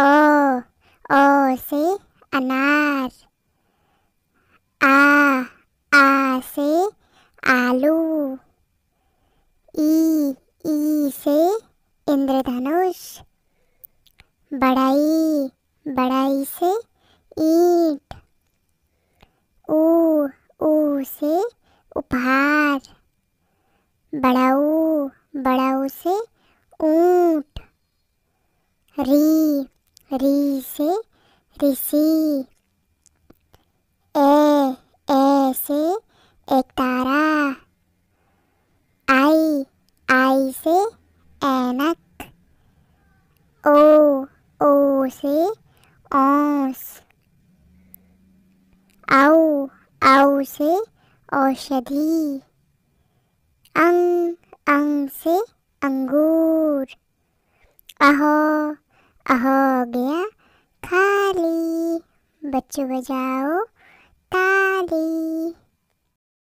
ओ ओ से अनार आ आ से आलू ई ई से इंद्रधनुष बड़ाई बड़ाई से ईट ऊ से उपहार बड़ाऊ बड़ाऊ से ऊंट री री से ऋषि ए ए से एक तारा आई आई से ऐनक ओ ओ से ओस आओ आओ से औषधि अंग अंग से अंगूर अहो हो गया खाली बच्चों बजाओ